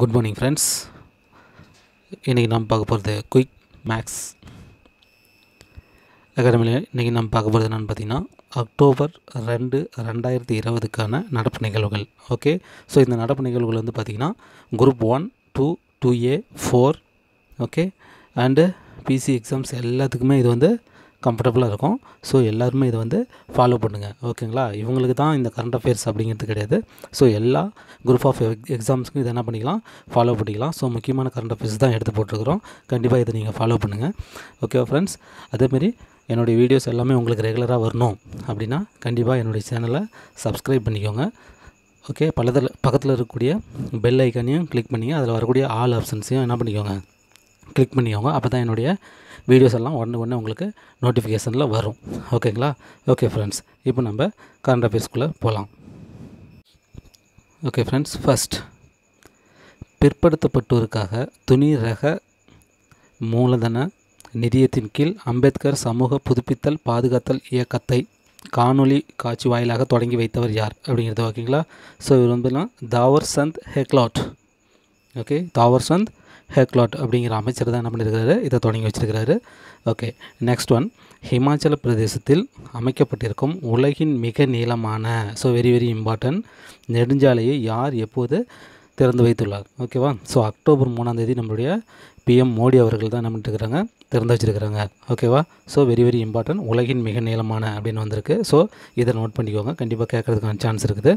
good morning friends இன்றைக்கி நாம் பார்க்க போகிறது குயிக் மேக்ஸ் அகாடமியில் இன்றைக்கி நாம் பார்க்க போகிறது என்னென்னு பார்த்திங்கன்னா அக்டோபர் ரெண்டு ரெண்டாயிரத்தி இருபதுக்கான நடப்பு நிகழ்வுகள் ஓகே ஸோ இந்த நடப்பு நிகழ்வுகள் வந்து பார்த்திங்கன்னா group one two two A four okay and PC exams எல்லாத்துக்குமே இது வந்து கம்ஃபர்டபுளாக இருக்கும் ஸோ எல்லாருமே இதை வந்து ஃபாலோ பண்ணுங்கள் ஓகேங்களா இவங்களுக்கு தான் இந்த கரண்ட் அஃபேர்ஸ் அப்படிங்கிறது கிடையாது ஸோ எல்லா குரூப் ஆஃப் எக்ஸாம்ஸ்க்கும் இதை என்ன பண்ணிக்கலாம் ஃபாலோ பண்ணிக்கலாம் ஸோ முக்கியமான கரண்ட் அஃபேர்ஸ் தான் எடுத்து போட்டிருக்கிறோம் கண்டிப்பாக இதை நீங்கள் ஃபாலோ பண்ணுங்கள் ஓகேவா ஃப்ரெண்ட்ஸ் அதேமாரி என்னுடைய வீடியோஸ் எல்லாமே உங்களுக்கு ரெகுலராக வரணும் அப்படின்னா கண்டிப்பாக என்னுடைய சேனலை சப்ஸ்கிரைப் பண்ணிக்கோங்க ஓகே பலதில் பக்கத்தில் இருக்கக்கூடிய பெல் ஐக்கானையும் கிளிக் பண்ணிங்க அதில் வரக்கூடிய ஆல் ஆப்ஷன்ஸையும் என்ன பண்ணிக்கோங்க கிளிக் பண்ணிக்கோங்க அப்போ தான் என்னுடைய வீடியோஸ் எல்லாம் உடனே உடனே உங்களுக்கு நோட்டிஃபிகேஷனில் வரும் ஓகேங்களா ஓகே ஃப்ரெண்ட்ஸ் இப்போ நம்ம கரண்ட் அஃபேர்ஸ்குள்ளே போகலாம் ஓகே ஃப்ரெண்ட்ஸ் ஃபஸ்ட் பிற்படுத்தப்பட்டோருக்காக துணி ரக மூலதன நிதியத்தின் கீழ் அம்பேத்கர் சமூக புதுப்பித்தல் பாதுகாத்தல் இயக்கத்தை காணொளி காட்சி வாயிலாக தொடங்கி வைத்தவர் யார் அப்படிங்கிறது ஓகேங்களா ஸோ இவர் வந்து தாவர் சந்த் ஹெக்லாட் ஓகே தாவர் சந்த் ஹெக்லாட் அப்படிங்கிற அமைச்சர் தான் என்ன பண்ணியிருக்காரு இதை தொடங்கி வச்சிருக்கிறாரு ஓகே நெக்ஸ்ட் ஒன் ஹிமாச்சல பிரதேசத்தில் அமைக்கப்பட்டிருக்கும் உலகின் மிக நீளமான ஸோ வெரி வெரி இம்பார்ட்டன்ட் நெடுஞ்சாலையை யார் எப்போது திறந்து வைத்துள்ளார் ஓகேவா ஸோ அக்டோபர் மூணாம் தேதி நம்மளுடைய பிஎம் மோடி அவர்கள் தான் என்ன இருக்கிறாங்க திறந்து வச்சுருக்கிறாங்க ஓகேவா ஸோ வெரி வெரி இம்பார்ட்டன்ட் உலகின் மிக நீளமான அப்படின்னு வந்திருக்கு ஸோ இதை நோட் பண்ணிக்கோங்க கண்டிப்பாக கேட்குறதுக்கான சான்ஸ் இருக்குது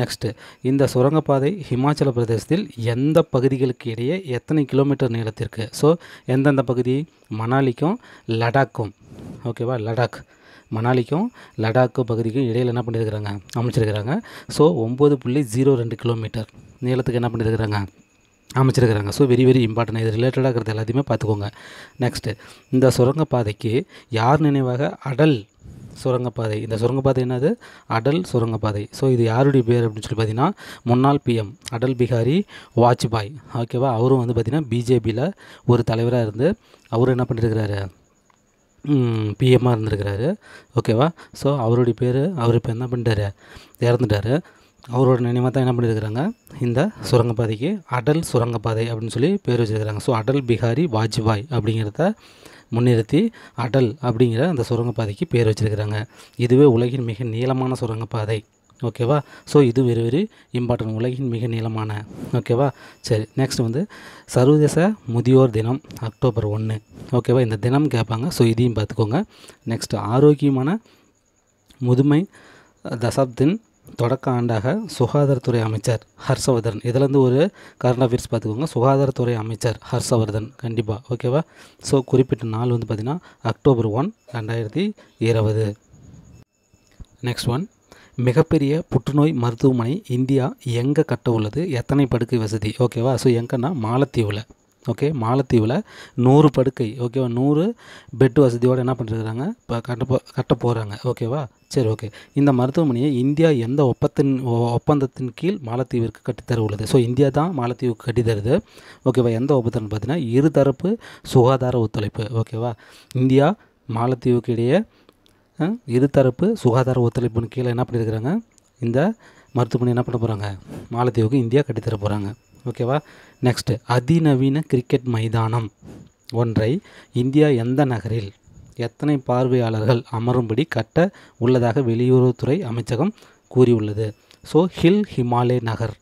நெக்ஸ்ட்டு இந்த சுரங்கப்பாதை ஹிமாச்சல பிரதேசத்தில் எந்த பகுதிகளுக்கு இடையே எத்தனை கிலோமீட்டர் நீளத்திற்கு ஸோ எந்தெந்த பகுதி மணாலிக்கும் லடாக்கும் ஓகேவா லடாக் மணாலிக்கும் லடாக்கு பகுதிக்கும் இடையில் என்ன பண்ணியிருக்கிறாங்க அமைச்சிருக்கிறாங்க ஸோ ஒம்பது புள்ளி ஜீரோ ரெண்டு கிலோமீட்டர் நீளத்துக்கு என்ன பண்ணியிருக்கிறாங்க அமைச்சிருக்கிறாங்க ஸோ வெரி வெரி இம்பார்ட்டன்ட் இது ரிலேட்டடாக இருக்கிறது எல்லாத்தையுமே பார்த்துக்கோங்க நெக்ஸ்ட்டு இந்த சுரங்கப்பாதைக்கு யார் நினைவாக அடல் சுரங்கப்பாதை இந்த சுரங்கப்பாதை என்னது அடல் சுரங்கப்பாதை ஸோ இது யாருடைய பேர் அப்படின்னு சொல்லி பார்த்தீங்கன்னா முன்னாள் பிஎம் அடல் பிகாரி வாஜ்பாய் ஓகேவா அவரும் வந்து பார்த்திங்கன்னா பிஜேபியில் ஒரு தலைவராக இருந்து அவரும் என்ன பண்ணியிருக்கிறாரு பிஎம்மாக இருந்திருக்கிறாரு ஓகேவா ஸோ அவருடைய பேர் அவர் இப்போ என்ன பண்ணிட்டாரு இறந்துட்டார் அவரோட நினைவாக தான் என்ன பண்ணியிருக்கிறாங்க இந்த சுரங்கப்பாதைக்கு அடல் சுரங்கப்பாதை அப்படின்னு சொல்லி பேர் வச்சுருக்கிறாங்க ஸோ அடல் பிகாரி வாஜ்பாய் அப்படிங்கிறத முன்னிறுத்தி அடல் அப்படிங்கிற அந்த சுரங்கப்பாதைக்கு பேர் வச்சுருக்கிறாங்க இதுவே உலகின் மிக நீளமான சுரங்கப்பாதை ஓகேவா ஸோ இது வெறி வெறும் இம்பார்ட்டன்ட் உலகின் மிக நீளமான ஓகேவா சரி நெக்ஸ்ட் வந்து சர்வதேச முதியோர் தினம் அக்டோபர் ஒன்று ஓகேவா இந்த தினம் கேட்பாங்க ஸோ இதையும் பார்த்துக்கோங்க நெக்ஸ்ட் ஆரோக்கியமான முதுமை தசாப்தின் தொடக்க ஆண்டாக சுகாதாரத்துறை அமைச்சர் ஹர்ஷவர்தன் இதுலேருந்து ஒரு கரண்ட் அஃபேர்ஸ் பார்த்துக்கோங்க சுகாதாரத்துறை அமைச்சர் ஹர்ஷவர்தன் கண்டிப்பாக ஓகேவா ஸோ குறிப்பிட்ட நாள் வந்து பார்த்திங்கன்னா அக்டோபர் ஒன் ரெண்டாயிரத்தி இருபது நெக்ஸ்ட் ஒன் மிகப்பெரிய புற்றுநோய் மருத்துவமனை இந்தியா எங்கே கட்ட உள்ளது எத்தனை படுக்கை வசதி ஓகேவா ஸோ எங்கன்னா மாலத்தீவில் ஓகே மாலத்தீவில் நூறு படுக்கை ஓகேவா நூறு பெட் வசதியோடு என்ன பண்ணிருக்கிறாங்க இப்போ கட்ட கட்ட போகிறாங்க ஓகேவா சரி ஓகே இந்த மருத்துவமனையை இந்தியா எந்த ஒப்பத்தின் ஒப்பந்தத்தின் கீழ் மாலத்தீவிற்கு கட்டித்தர உள்ளது ஸோ இந்தியா தான் மாலத்தீவுக்கு கட்டித்தருது ஓகேவா எந்த ஒப்பந்தம்னு பார்த்தீங்கன்னா இருதரப்பு சுகாதார ஒத்துழைப்பு ஓகேவா இந்தியா மாலத்தீவுக்கு இடையே இருதரப்பு சுகாதார ஒத்துழைப்புன்னு கீழே என்ன பண்ணியிருக்கிறாங்க இந்த மருத்துவமனை என்ன பண்ண போகிறாங்க மாலத்தீவுக்கு இந்தியா கட்டித்தர போகிறாங்க ஓகேவா நெக்ஸ்ட்டு அதிநவீன கிரிக்கெட் மைதானம் ஒன்றை இந்தியா எந்த நகரில் எத்தனை பார்வையாளர்கள் அமரும்படி கட்ட உள்ளதாக வெளியுறவுத்துறை அமைச்சகம் கூறியுள்ளது ஸோ ஹில் ஹிமாலே நகர்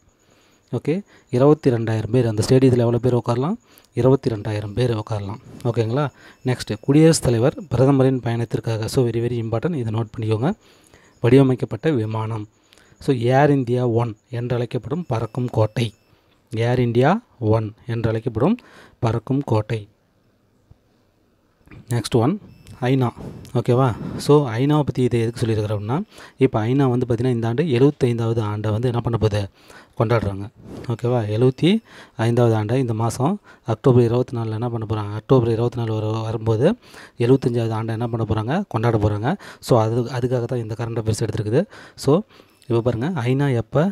ஓகே இருபத்தி ரெண்டாயிரம் பேர் அந்த ஸ்டேடியத்தில் எவ்வளோ பேர் உட்காரலாம் இருபத்தி ரெண்டாயிரம் பேர் உட்காரலாம் ஓகேங்களா நெக்ஸ்ட்டு குடியரசுத் தலைவர் பிரதமரின் பயணத்திற்காக ஸோ வெரி வெரி இம்பார்ட்டன்ட் இதை நோட் பண்ணிக்கோங்க வடிவமைக்கப்பட்ட விமானம் ஸோ ஏர் இந்தியா ஒன் என்றழைக்கப்படும் பறக்கும் கோட்டை ஏர் இண்டியா ஒன் என்று அழைக்கப்படும் பறக்கும் கோட்டை நெக்ஸ்ட் ஒன் ஐநா ஓகேவா ஸோ ஐநாவை பற்றி இதை எதுக்கு சொல்லியிருக்கிறோம்னா இப்போ ஐநா வந்து பார்த்திங்கன்னா இந்த ஆண்டு எழுபத்தைந்தாவது ஆண்டை வந்து என்ன பண்ண போகுது கொண்டாடுறாங்க ஓகேவா எழுபத்தி ஐந்தாவது ஆண்டை இந்த மாதம் அக்டோபர் இருபத்தி நாலில் என்ன பண்ண போகிறாங்க அக்டோபர் இருபத்தி நாலு வர வரும்போது எழுபத்தஞ்சாவது ஆண்டை என்ன பண்ண போகிறாங்க கொண்டாட போகிறாங்க ஸோ அது அதுக்காக தான் இந்த கரண்ட் அஃபேர்ஸ் எடுத்துருக்குது ஸோ இப்போ பாருங்கள் ஐநா எப்போ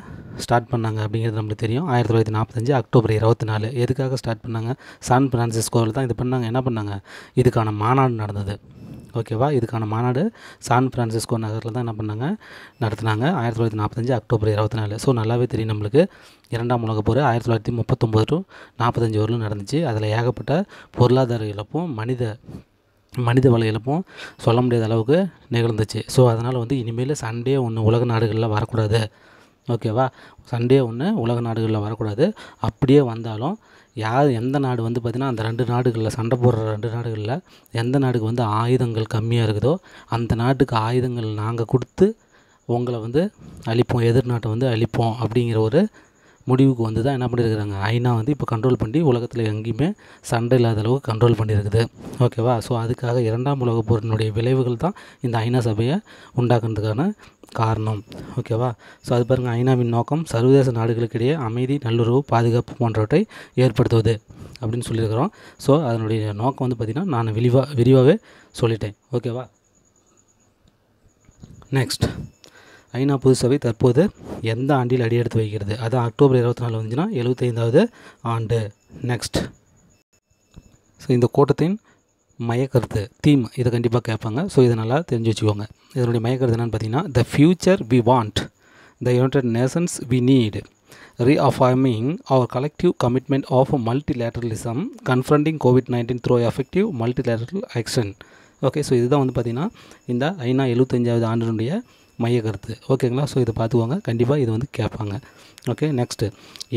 ஸ்டார்ட் பண்ணாங்க அப்படிங்கிறது நம்மளுக்கு தெரியும் ஆயிரத்தி தொள்ளாயிரத்தி நாற்பத்தஞ்சு அக்டோபர் இருபத்தி நாலு எதுக்காக ஸ்டார்ட் பண்ணாங்க சான் ஃப்ரான்சிஸ்கோவில் தான் இது பண்ணாங்க என்ன பண்ணாங்க இதுக்கான மாநாடு நடந்தது ஓகேவா இதுக்கான மாநாடு சான் ஃப்ரான்சிஸ்கோ நகரில் தான் என்ன பண்ணாங்க நடத்துனாங்க ஆயிரத்தி தொள்ளாயிரத்தி நாற்பத்தஞ்சு அக்டோபர் இருபத்தி நாலு ஸோ நல்லாவே தெரியும் நம்மளுக்கு இரண்டாம் உலக போர் ஆயிரத்தி தொள்ளாயிரத்தி முப்பத்தொம்போது டு நாற்பத்தஞ்சு வரலும் நடந்துச்சு அதில் ஏகப்பட்ட பொருளாதார இழப்பும் மனித மனித வலை இழப்பும் சொல்ல முடியாத அளவுக்கு நிகழ்ந்துச்சு ஸோ அதனால் வந்து இனிமேல் சண்டே ஒன்று உலக நாடுகளில் வரக்கூடாது ஓகேவா சண்டே ஒன்று உலக நாடுகளில் வரக்கூடாது அப்படியே வந்தாலும் யார் எந்த நாடு வந்து பார்த்திங்கன்னா அந்த ரெண்டு நாடுகளில் சண்டை போடுற ரெண்டு நாடுகளில் எந்த நாடுக்கு வந்து ஆயுதங்கள் கம்மியாக இருக்குதோ அந்த நாட்டுக்கு ஆயுதங்கள் நாங்கள் கொடுத்து உங்களை வந்து அழிப்போம் எதிர் நாட்டை வந்து அழிப்போம் அப்படிங்கிற ஒரு முடிவுக்கு வந்து தான் என்ன பண்ணியிருக்கிறாங்க ஐநா வந்து இப்போ கண்ட்ரோல் பண்ணி உலகத்தில் எங்கேயுமே சண்டை இல்லாத அளவுக்கு கண்ட்ரோல் பண்ணியிருக்குது ஓகேவா ஸோ அதுக்காக இரண்டாம் உலக போரினுடைய விளைவுகள் தான் இந்த ஐநா சபையை உண்டாக்குறதுக்கான காரணம் ஓகேவா ஸோ அது பாருங்கள் ஐநாவின் நோக்கம் சர்வதேச நாடுகளுக்கிடையே அமைதி நல்லுறவு பாதுகாப்பு போன்றவற்றை ஏற்படுத்துவது அப்படின்னு சொல்லியிருக்கிறோம் ஸோ அதனுடைய நோக்கம் வந்து பார்த்திங்கன்னா நான் விரிவாக விரிவாகவே சொல்லிட்டேன் ஓகேவா நெக்ஸ்ட் ஐநா பொது சபை தற்போது எந்த ஆண்டில் அடியெடுத்து வைக்கிறது அது அக்டோபர் இருபத்தி நாலு வந்துச்சுன்னா எழுபத்தைந்தாவது ஆண்டு நெக்ஸ்ட் ஸோ இந்த கூட்டத்தின் மயக்கருத்து தீம் இதை கண்டிப்பாக கேட்பாங்க ஸோ இதை நல்லா தெரிஞ்சு வச்சுக்கோங்க இதனுடைய மயக்கருத்து என்னென்னு பார்த்தீங்கன்னா the future we want the United Nations we need reaffirming our collective commitment of multilateralism confronting COVID nineteen through effective multilateral action okay so இதுதான் வந்து பார்த்திங்கன்னா இந்த ஐநா எழுபத்தஞ்சாவது ஆண்டினுடைய மைய கருத்து ஓகேங்களா ஸோ இதை பார்த்துக்கோங்க கண்டிப்பாக இது வந்து கேட்பாங்க ஓகே நெக்ஸ்ட்டு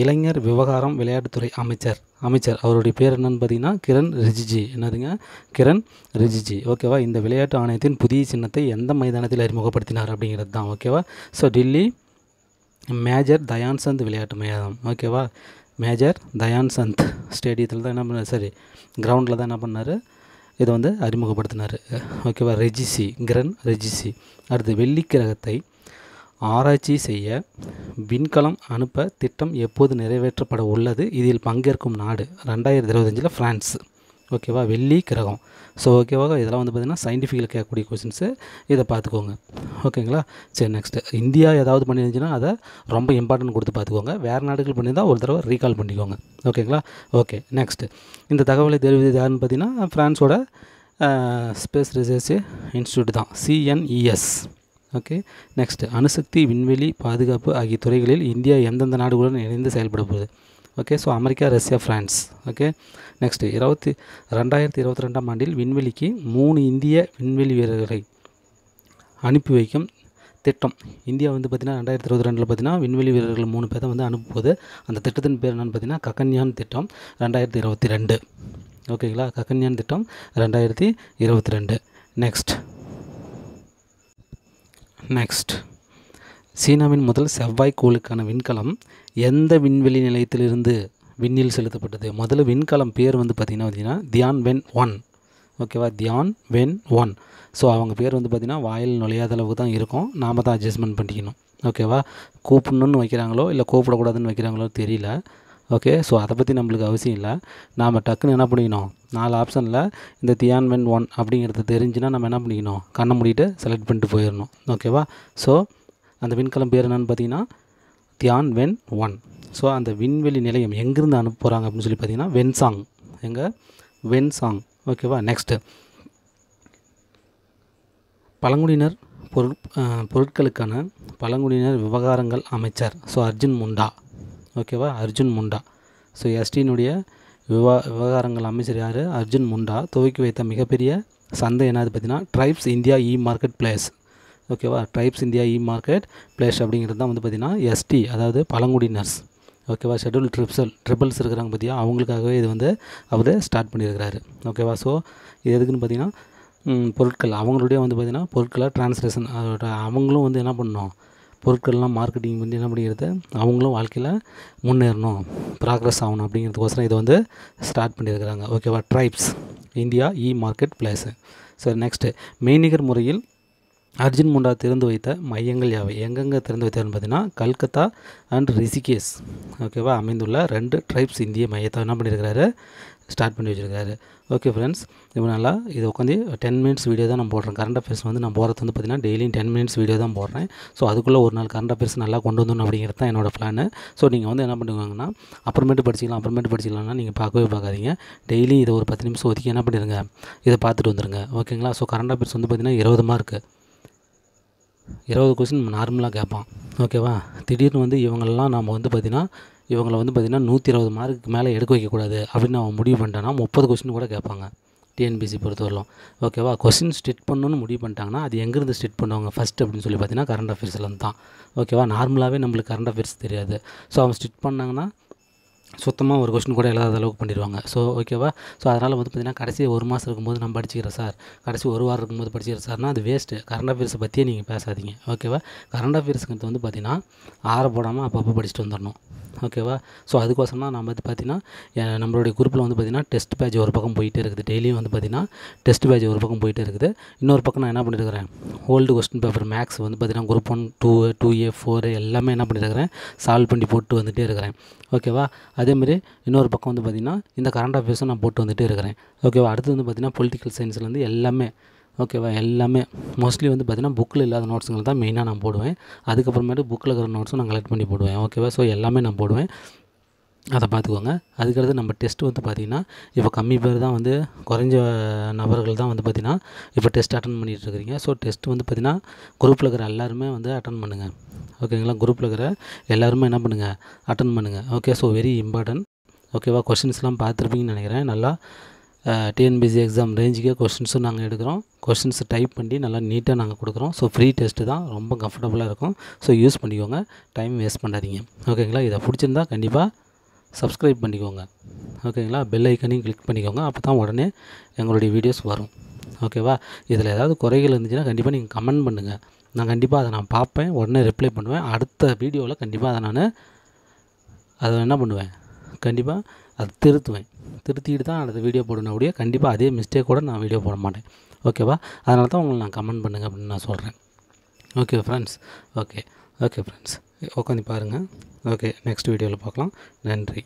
இளைஞர் விவகாரம் விளையாட்டுத்துறை அமைச்சர் அமைச்சர் அவருடைய பேர் என்னன்னு பார்த்தீங்கன்னா கிரண் ரிஜிஜி என்னதுங்க கிரண் ரிஜிஜி ஓகேவா இந்த விளையாட்டு ஆணையத்தின் புதிய சின்னத்தை எந்த மைதானத்தில் அறிமுகப்படுத்தினார் அப்படிங்கிறது தான் ஓகேவா ஸோ டெல்லி மேஜர் தயான்சந்த் விளையாட்டு மைதானம் ஓகேவா மேஜர் தயான்சந்த் ஸ்டேடியத்தில் தான் என்ன பண்ணார் சரி கிரவுண்டில் தான் என்ன பண்ணார் இதை வந்து அறிமுகப்படுத்தினார் ஓகேவா ரெஜிசி கிரன் ரெஜிசி அடுத்து வெள்ளி கிரகத்தை ஆராய்ச்சி செய்ய விண்கலம் அனுப்ப திட்டம் எப்போது நிறைவேற்றப்பட உள்ளது இதில் பங்கேற்கும் நாடு ரெண்டாயிரத்தி இருபத்தஞ்சில் ஃப்ரான்ஸ் ஓகேவா வெள்ளி கிரகம் ஸோ ஓகேவாக இதெல்லாம் வந்து பார்த்திங்கன்னா சயின்டிஃபிக்கில் கேட்கக்கூடிய கொஸ்டின்ஸு இதை பார்த்துக்கோங்க ஓகேங்களா சரி நெக்ஸ்ட்டு இந்தியா ஏதாவது பண்ணியிருந்துச்சுன்னா அதை ரொம்ப இம்பார்ட்டன்ட் கொடுத்து பார்த்துக்கோங்க வேறு நாடுகள் பண்ணியிருந்தால் ஒரு தடவை ரீகால் பண்ணிக்கோங்க ஓகேங்களா ஓகே நெக்ஸ்ட்டு இந்த தகவலை தெரிவித்தது யாருன்னு பார்த்தீங்கன்னா ஃப்ரான்ஸோட ஸ்பேஸ் ரிசர்ச் இன்ஸ்டியூட் தான் சிஎன்இஎஸ் ஓகே நெக்ஸ்ட் அணுசக்தி விண்வெளி பாதுகாப்பு ஆகிய துறைகளில் இந்தியா எந்தெந்த நாடுகளுடன் இணைந்து செயல்பட போகுது okay so America Russia France okay next இருபத்தி ரெண்டாயிரத்தி இருபத்தி ரெண்டாம் ஆண்டில் விண்வெளிக்கு மூணு இந்திய விண்வெளி வீரர்களை அனுப்பி வைக்கும் திட்டம் இந்தியா வந்து பார்த்திங்கன்னா ரெண்டாயிரத்தி இருபத்தி ரெண்டில் பார்த்தீங்கன்னா விண்வெளி வீரர்கள் மூணு பேரை வந்து அனுப்பும்போது அந்த திட்டத்தின் பேர் என்னென்னு பார்த்தீங்கன்னா ககன்யான் திட்டம் ரெண்டாயிரத்தி இருபத்தி ரெண்டு ஓகேங்களா ககன்யான் திட்டம் ரெண்டாயிரத்தி இருபத்தி ரெண்டு நெக்ஸ்ட் நெக்ஸ்ட் சீனாவின் முதல் செவ்வாய் கோளுக்கான விண்கலம் எந்த விண்வெளி நிலையத்திலிருந்து விண்ணில் செலுத்தப்பட்டது முதல்ல விண்கலம் பேர் வந்து பார்த்திங்கன்னா பார்த்தீங்கன்னா தியான் வென் ஒன் ஓகேவா தியான் வென் ஒன் ஸோ அவங்க பேர் வந்து பார்த்திங்கன்னா வாயில் நுழையாத அளவுக்கு தான் இருக்கும் நாம் தான் அட்ஜஸ்ட்மெண்ட் பண்ணிக்கணும் ஓகேவா கூப்பிடணுன்னு வைக்கிறாங்களோ இல்லை கூப்பிடக்கூடாதுன்னு வைக்கிறாங்களோ தெரியல ஓகே ஸோ அதை பற்றி நம்மளுக்கு அவசியம் இல்லை நாம் டக்குன்னு என்ன பண்ணிக்கணும் நாலு ஆப்ஷனில் இந்த தியான் வென் ஒன் அப்படிங்கிறது தெரிஞ்சுன்னா நம்ம என்ன பண்ணிக்கணும் கண்ணை மூடிட்டு செலக்ட் பண்ணிட்டு போயிடணும் ஓகேவா ஸோ அந்த விண்கலம் பேர் என்னென்னு பார்த்தீங்கன்னா தியான் வென் ஒன் ஸோ அந்த விண்வெளி நிலையம் எங்கேருந்து அனுப்ப போகிறாங்க அப்படின்னு சொல்லி பார்த்தீங்கன்னா வென்சாங் எங்கள் வென்சாங் ஓகேவா நெக்ஸ்ட்டு பழங்குடியினர் பொருட் பொருட்களுக்கான பழங்குடியினர் விவகாரங்கள் அமைச்சர் ஸோ அர்ஜுன் முண்டா ஓகேவா அர்ஜுன் முண்டா ஸோ எஸ்டினுடைய விவா விவகாரங்கள் அமைச்சர் யார் அர்ஜுன் முண்டா துவக்கி வைத்த மிகப்பெரிய சந்தை என்னது பார்த்தீங்கன்னா Tribes India e marketplace ஓகேவா Tribes India e marketplace அப்படிங்கிறது தான் வந்து பார்த்திங்கன்னா எஸ்டி அதாவது பழங்குடியினர்ஸ் ஓகேவா ஷெட்யூல் ட்ரிப்ஸல் ட்ரிபிள்ஸ் இருக்கிறாங்க பார்த்தியா அவங்களுக்காகவே இது வந்து அவர் ஸ்டார்ட் பண்ணியிருக்கிறாரு ஓகேவா ஸோ இது எதுக்குன்னு பார்த்திங்கன்னா பொருட்கள் அவங்களுடைய வந்து பார்த்திங்கன்னா பொருட்களாக டிரான்ஸ்லேஷன் அவங்களும் வந்து என்ன பண்ணணும் பொருட்கள்லாம் மார்க்கெட்டிங் வந்து என்ன பண்ணிக்கிறது அவங்களும் வாழ்க்கையில் முன்னேறணும் ப்ராக்ரஸ் ஆகணும் அப்படிங்கிறதுக்கோசரம் இதை வந்து ஸ்டார்ட் பண்ணியிருக்கிறாங்க ஓகேவா Tribes India e marketplace சரி நெக்ஸ்ட்டு மெய்நிகர் முறையில் அர்ஜுன் முண்டா திறந்து வைத்த மையங்கள் யாவை எங்கெங்கே திறந்து வைத்தார்னு பார்த்தீங்கன்னா கல்கத்தா அண்ட் ரிஷிகேஷ் ஓகேவா அமைந்துள்ள ரெண்டு ட்ரைப்ஸ் இந்திய மையத்தை என்ன பண்ணியிருக்கிறாரு ஸ்டார்ட் பண்ணி வச்சுருக்காரு ஓகே ஃப்ரெண்ட்ஸ் இப்போ நல்லா இது உட்காந்து டென் மினிட்ஸ் வீடியோ தான் நான் போடுறேன் கரண்ட் அஃபேர்ஸ் வந்து நான் போகிறது வந்து பார்த்திங்கன்னா டெய்லியும் டென் மினிட்ஸ் வீடியோ தான் போடுறேன் ஸோ அதுக்குள்ளே ஒரு நாள் கரண்ட் அஃபேர்ஸ் நல்லா கொண்டு வந்துடணும் அப்படிங்கிறது தான் என்னோடய பிளான் ஸோ நீங்கள் வந்து என்ன பண்ணுவாங்கன்னா அப்புறமேட்டு படிச்சிக்கலாம் அப்புறமேட்டு படிச்சிக்கலாம்னா நீங்கள் பார்க்கவே பார்க்காதீங்க டெய்லி இதை ஒரு பத்து நிமிஷம் ஒதுக்கி என்ன பண்ணிடுங்க இதை பார்த்துட்டு வந்துடுங்க ஓகேங்களா ஸோ கரண்ட் அஃபேர்ஸ் வந்து பார்த்திங்கன்னா இருபது மார்க்கு இருபது கொஸ்டின் நார்மலாக கேட்பான் ஓகேவா திடீர்னு வந்து இவங்கள்லாம் நம்ம வந்து பார்த்திங்கன்னா இவங்களை வந்து பார்த்திங்கன்னா நூற்றி இருபது மார்க்கு மேலே எடுக்க வைக்கக்கூடாது அப்படின்னு அவன் முடிவு பண்ணிட்டான்னா முப்பது கொஸ்டின் கூட கேட்பாங்க டிஎன்பிசி பொறுத்தவரைக்கும் ஓகேவா கொஸ்டின் ஸ்டிட் பண்ணணும்னு முடிவு பண்ணிட்டாங்கன்னா அது எங்கேருந்து ஸ்டிட் பண்ணுவாங்க ஃபஸ்ட் அப்படின்னு சொல்லி பார்த்தீங்கன்னா கரண்ட் அஃபேர்ஸ்லேருந்து தான் ஓகேவா நார்மலாகவே நம்மளுக்கு கரண்ட் அஃபேர்ஸ் தெரியாது ஸோ அவங்க ஸ்டிட் பண்ணாங்கன்னா சுத்தமாக ஒரு கொஸ்டின் கூட இல்லாத அளவுக்கு பண்ணிடுவாங்க ஸோ ஓகேவா ஸோ அதனால் வந்து பார்த்திங்கன்னா கடைசி ஒரு மாதம் இருக்கும்போது நம்ம படிச்சுக்கிறேன் சார் கடைசி ஒரு வாரம் இருக்கும்போது படிச்சுக்கிறேன் சார்னால் அது வேஸ்ட்டு கரண்ட் அஃபேர்ஸை பற்றியே நீங்கள் பேசாதீங்க ஓகேவா கரண்ட் அஃபேர்ஸுங்கிறது வந்து பார்த்திங்கன்னா ஆற போடாமல் அப்பப்போ படிச்சுட்டு வந்துடணும் ஓகேவா ஸோ அதுக்கோசரம் தான் நம்ம வந்து பார்த்திங்கன்னா நம்மளுடைய குரூப்பில் வந்து பார்த்திங்கன்னா டெஸ்ட் பேஜ் ஒரு பக்கம் போயிட்டே இருக்குது டெய்லியும் வந்து பார்த்திங்கன்னா டெஸ்ட் பேஜ் ஒரு பக்கம் போயிட்டே இருக்குது இன்னொரு பக்கம் நான் என்ன பண்ணியிருக்கிறேன் ஓல்டு கொஸ்டின் பேப்பர் மேக்ஸ் வந்து பார்த்திங்கன்னா group one two two A four எல்லாமே என்ன பண்ணியிருக்கிறேன் சால்வ் பண்ணி போட்டு வந்துகிட்டே இருக்கிறேன் ஓகேவா அதேமாரி இன்னொரு பக்கம் வந்து பார்த்திங்கன்னா இந்த கரண்ட் அஃபேர்ஸும் நான் போட்டு வந்துகிட்டே இருக்கிறேன் ஓகேவா அடுத்து வந்து பார்த்திங்கன்னா பொலிட்டிக்கல் சயின்ஸ்லேருந்து எல்லாமே ஓகேவா எல்லாமே மோஸ்ட்லி வந்து பார்த்திங்கன்னா புக்கில் இல்லாத நோட்ஸுங்களை தான் மெயினாக நான் போடுவேன் அதுக்கப்புறமேட்டு புக்கில் இருக்கிற நோட்ஸும் நான் கலெக்ட் பண்ணி போடுவேன் ஓகேவா ஸோ எல்லாமே நான் போடுவேன் அதை பார்த்துக்கோங்க அதுக்கடுத்து நம்ம டெஸ்ட் வந்து பார்த்திங்கன்னா இப்போ கம்மி பேர் தான் வந்து குறைஞ்ச நபர்கள் தான் வந்து பார்த்திங்கன்னா இப்போ டெஸ்ட் அட்டன் பண்ணிகிட்டு இருக்கிறீங்க ஸோ டெஸ்ட் வந்து பார்த்திங்கன்னா குரூப்பில் இருக்கிற எல்லாருமே வந்து அட்டன் பண்ணுங்கள் ஓகேங்களா குரூப்பில் இருக்கிற எல்லாருமே என்ன பண்ணுங்கள் அட்டன் பண்ணுங்கள் ஓகே ஸோ வெரி இம்பார்ட்டன்ட் ஓகேவா கொஷின்ஸ்லாம் பார்த்துருப்பீங்கன்னு நினைக்கிறேன் நல்லா டிஎன்பிசி எக்ஸாம் ரேஞ்சுக்கே கொஷின்ஸும் நாங்கள் எடுக்கிறோம் கொஷின்ஸ் டைப் பண்ணி நல்லா நீட்டாக நாங்கள் கொடுக்குறோம் ஸோ ஃப்ரீ டெஸ்ட்டு தான் ரொம்ப கம்ஃபர்டபுளாக இருக்கும் ஸோ யூஸ் பண்ணிக்கோங்க டைம் வேஸ்ட் பண்ணாதீங்க ஓகேங்களா இதை பிடிச்சிருந்தா கண்டிப்பாக சப்ஸ்கிரைப் பண்ணிக்கோங்க ஓகேங்களா பெல் ஐக்கனையும் கிளிக் பண்ணிக்கோங்க அப்போ தான் உடனே எங்களுடைய வீடியோஸ் வரும் ஓகேவா இதில் ஏதாவது குறைகள் இருந்துச்சுன்னா கண்டிப்பாக நீங்கள் கமெண்ட் பண்ணுங்கள் நான் கண்டிப்பாக அதை நான் பார்ப்பேன் உடனே ரிப்ளை பண்ணுவேன் அடுத்த வீடியோவில் கண்டிப்பாக அதை நான் அதை என்ன பண்ணுவேன் கண்டிப்பாக அதை திருத்துவேன் திருத்திட்டு தான் அடுத்த வீடியோ போடணும் அப்படியே கண்டிப்பாக அதே மிஸ்டேக் கூட நான் வீடியோ போட மாட்டேன் ஓகேவா அதனால தான் உங்களை நான் கமெண்ட் பண்ணுங்கள் அப்படின்னு நான் சொல்கிறேன் okay friends okay okay friends உட்காந்து பாருங்கள் ஓகே நெக்ஸ்ட் வீடியோவில் பார்க்கலாம் நன்றி